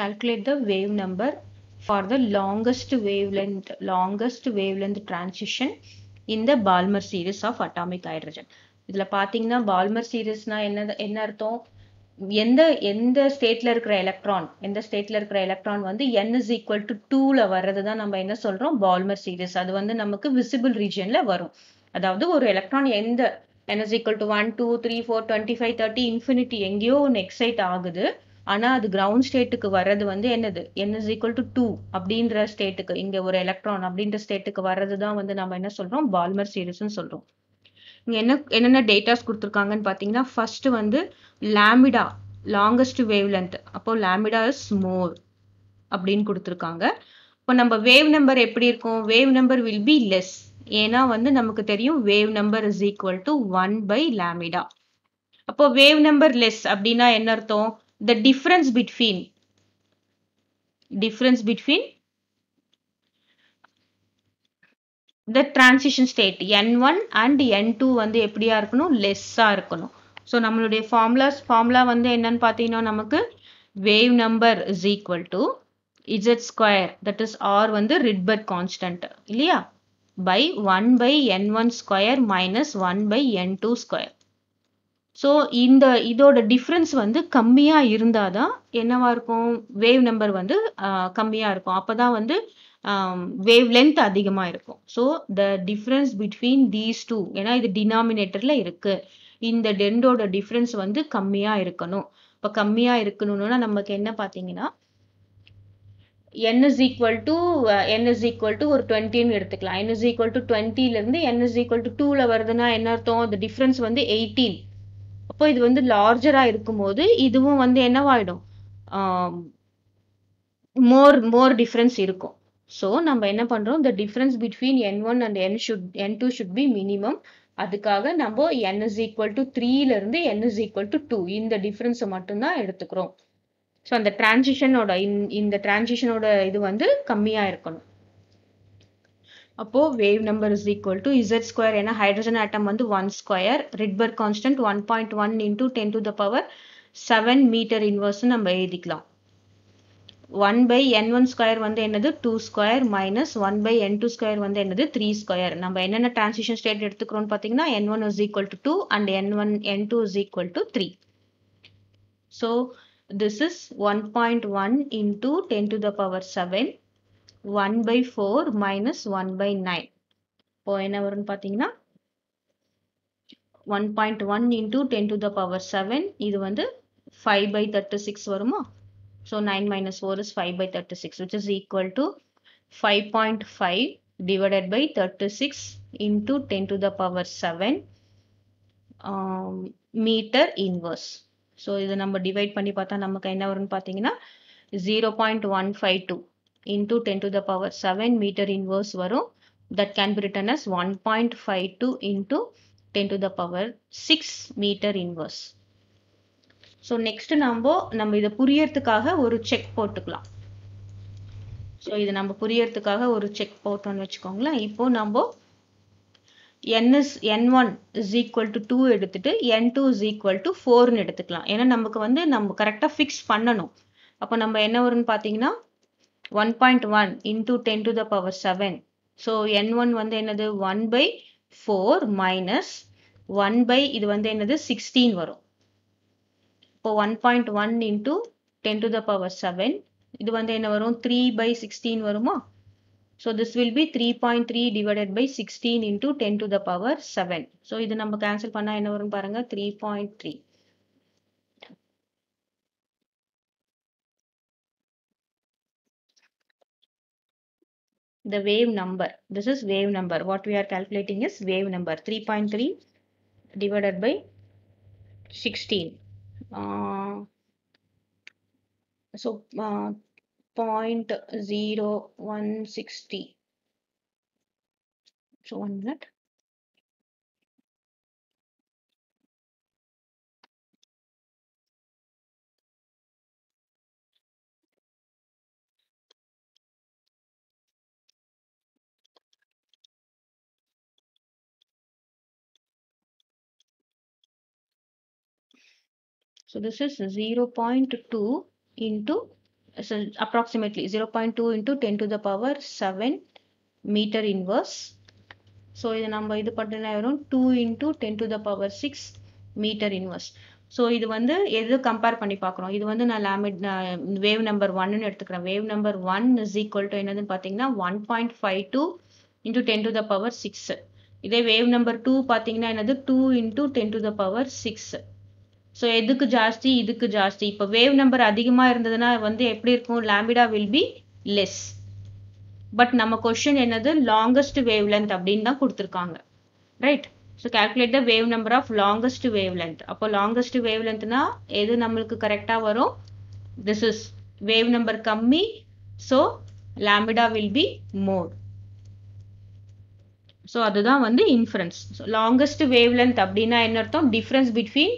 calculate the wave number for the longest wavelength longest wavelength transition in the Balmer series of atomic hydrogen இதில் பார்த்தீங்கன்னா Palmer சீரீஸ்னா என்ன என்ன அர்த்தம் எந்த எந்த ஸ்டேட்ல இருக்கிற எலக்ட்ரான் எந்த ஸ்டேட்ல இருக்கிற எலக்ட்ரான் வந்து என் இஸ் ஈக்குவல் டு டூல வர்றது தான் நம்ம என்ன சொல்றோம் பால்மர் சீரீஸ் அது வந்து நமக்கு விசிபிள் ரீஜன்ல வரும் அதாவது ஒரு எலக்ட்ரான் எந்த n is equal to one two three four twenty five thirty infinity எங்கேயோ ஒன்று எக்ஸைட் ஆகுது ஆனால் அது கிரவுண்ட் ஸ்டேட்டுக்கு வர்றது வந்து என்னது என்ன இஸ் ஈக்குவல் டு டூ அப்படின்ற ஸ்டேட்டுக்கு இங்கே ஒரு எலக்ட்ரான் அப்படின்ற ஸ்டேட்டுக்கு வர்றது தான் வந்து நம்ம என்ன சொல்கிறோம் பால்மர் சீரிஸ்ன்னு சொல்கிறோம் இங்கே என்ன என்னென்ன டேட்டாஸ் கொடுத்துருக்காங்கன்னு பார்த்தீங்கன்னா ஃபர்ஸ்ட் வந்து லாமிடா லாங்கஸ்ட் வேவ் லென்த் அப்போ லாமிடா இஸ் மோர் அப்படின்னு கொடுத்துருக்காங்க இப்போ நம்ம வேவ் நம்பர் எப்படி இருக்கும் wave number will be less ஏன்னா வந்து நமக்கு தெரியும் wave number is equal to one by lambda அப்போ வேவ் நம்பர் லெஸ் அப்படின்னா என்ன அர்த்தம் the difference between difference between the transition state n1 and n2 வந்து எப்படியா இருக்கணும் less இருக்கணும் so நம்மளுடைய formulas formula வந்து என்னன்னு பாத்தீங்கன்னா நமக்கு wave number is equal to z square that is r வந்து rydberg constant இல்லையா by 1 by n1 square minus 1 by n2 square so இந்த இதோட டிஃப்ரென்ஸ் வந்து கம்மியாக இருந்தால் தான் என்னவாக இருக்கும் வேவ் நம்பர் வந்து கம்மியாக இருக்கும் அப்போ தான் வந்து வேவ் லென்த் அதிகமாக இருக்கும் so the difference between these two ஏன்னா இது டினாமினேட்டரில் இருக்குது இந்த டென்டோட டிஃப்ரென்ஸ் வந்து கம்மியாக இருக்கணும் இப்போ கம்மியாக இருக்கணும்னா நமக்கு என்ன பார்த்தீங்கன்னா n is equal to n is equal to ஒரு டுவெண்ட்டின்னு எடுத்துக்கலாம் என் இஸ் ஈக்குவல் டு டுவெண்ட்டிலேருந்து என் இஸ் ஈக்குவல் டு டூவில் வருதுன்னா என்ன அர்த்தம் அந்த டிஃப்ரென்ஸ் வந்து எயிட்டீன் அப்போ இது வந்து லார்ஜரா இருக்கும்போது இதுவும் வந்து என்னவாயிடும் மோர் மோர் டிஃப்ரென்ஸ் இருக்கும் ஸோ நம்ம என்ன பண்றோம் இந்த difference between n one and n should n two should be minimum அதுக்காக நம்ம என் இஸ் ஈக்குவல் டு த்ரீல இருந்து n is equal to two இந்த டிஃப்ரென்ஸை மட்டும்தான் எடுத்துக்கிறோம் ஸோ அந்த டிரான்சிஷனோட இந்த டிரான்சிஷனோட இது வந்து கம்மியாக இருக்கணும் Apo wave number is equal to Z square and a hydrogen atom on the 1 square. Rydberg constant 1.1 into 10 to the power 7 meter inverse number. 1 by n1 square வந்து என்னது 2 square minus 1 by n2 square வந்து என்னது 3 square. நம்ப என்ன transition state எடுத்துக்கும் பாத்திருக்கும் நான் n1 is equal to 2 and n one n2 is equal to 3. So, this is 1.1 into 10 to the power 7. 1 by 4 minus 1 by 9. போய் என்ன வரும் பார்த்தீங்கன்னா 1.1 into 10 to the power 7 இது வந்து 5 by 36 வருமா so 9 minus 4 is 5 by 36 which is equal to 5.5 divided by 36 into 10 to the power 7 um, meter inverse so இது number divide பண்ணி பார்த்தா நம்ம கைன்ன வரும் பார்த்தீங்கன்னா 0.152 into 10 to the power 7 meter inverse வரும் that can be written as 1.52 into 10 to the power 6 meter inverse. So next நம்ம நம்ம இதை புரியறதுக்காக ஒரு செக் போட்டுக்கலாம் ஸோ இது நம்ம புரியறதுக்காக ஒரு செக் போட்டோம்னு வச்சுக்கோங்களேன் இப்போ நம்ம n s n one is equal to two எடுத்துட்டு n two is equal to ஃபோர்னு எடுத்துக்கலாம் ஏன்னா நமக்கு வந்து நம்ம கரெக்டாக ஃபிக்ஸ் பண்ணணும் அப்போ நம்ம என்ன வரும்னு பார்த்தீங்கன்னா one point one into ten to the power seven so n one வந்து என்னது one by four minus one by இது வந்து என்னது சிக்ஸ்டீன் வரும் இப்போ one point one into ten to the power seven இது வந்து என்ன வரும் த்ரீ பை சிக்ஸ்டீன் வருமா so this will be three point three divided by sixteen into ten to the power seven so இது நம்ம கேன்சல் பண்ணால் என்ன வரும் பாருங்கள் three point three the wave number. This is wave number. What we are calculating is wave number 3.3 divided by 16. Uh, so uh, 0.0160. So one minute. So this is 0 0.2 into so approximately 0 0.2 into 10 to the power 7 meter inverse. So இது நம்ம இது பண்ணா வரும் two into ten to the power six meter inverse so இது வந்து எது compare பண்ணி பார்க்குறோம் இது வந்து நான் லேமிட் வேவ் நம்பர் ஒன்னு எடுத்துக்கிறேன் wave number one is equal to என்னதுன்னு பார்த்தீங்கன்னா one point five two into ten to the power six இதே வேவ் நம்பர் டூ பார்த்தீங்கன்னா என்னது two into ten to the power six so எதுக்கு ஜாஸ்தி இதுக்கு ஜாஸ்தி இப்போ வேவ் நம்பர் அதிகமாக இருந்ததுன்னா வந்து எப்படி இருக்கும் lambda will be less but நம்ம கொஷின் என்னது லாங்கஸ்ட் வேவ் லென்த் அப்படின்னு தான் கொடுத்துருக்காங்க right so calculate the wave number of longest wave length அப்போ லாங்கஸ்ட் வேவ் லென்த்னா எது நம்மளுக்கு கரெக்டாக வரும் திஸ் இஸ் வேவ் நம்பர் கம்மி so lambda will be more so அதுதான் வந்து இன்ஃபரன்ஸ் லாங்கஸ்ட் வேவ் லென்த் அப்படின்னா என்ன அர்த்தம் difference between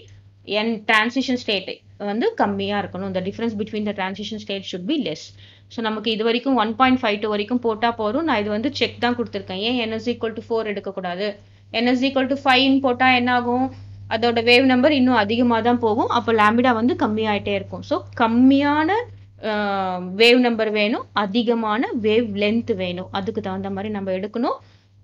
n transition state வந்து கம்மியாக இருக்கணும் இந்த difference between the transition state should be less so நமக்கு இது வரைக்கும் ஒன் பாயிண்ட் ஃபைவ் டூ வரைக்கும் போட்டால் போதும் நான் இது வந்து செக் தான் கொடுத்துருக்கேன் ஏன் என்எஸ் ஈக்குவல் டு ஃபோர் எடுக்கக்கூடாது என்எஸ் ஈக்குவல் டு ஃபைவ்னு போட்டால் என்ன ஆகும் அதோட வேவ் நம்பர் இன்னும் அதிகமாக தான் போகும் அப்போ லேம்பிடா வந்து கம்மியாயிட்டே இருக்கும் ஸோ கம்மியான வேவ் நம்பர் வேணும் அதிகமான வேவ் லென்த் வேணும் அதுக்கு தகுந்த மாதிரி நம்ம எடுக்கணும்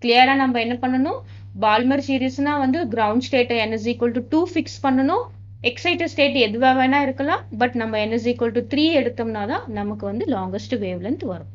கிளியராக நம்ம என்ன பண்ணணும் பால்மர் சீரிஸ்னா வந்து கிரவுண்ட் ஸ்டேட்டை n is equal to two fix பண்ணணும் எக்ஸைட்டட் ஸ்டேட் எதுவாக வேணா இருக்கலாம் பட் நம்ம n is equal to three எடுத்தோம்னா தான் நமக்கு வந்து லாங்கஸ்ட் வேவ் லென்த் வரும்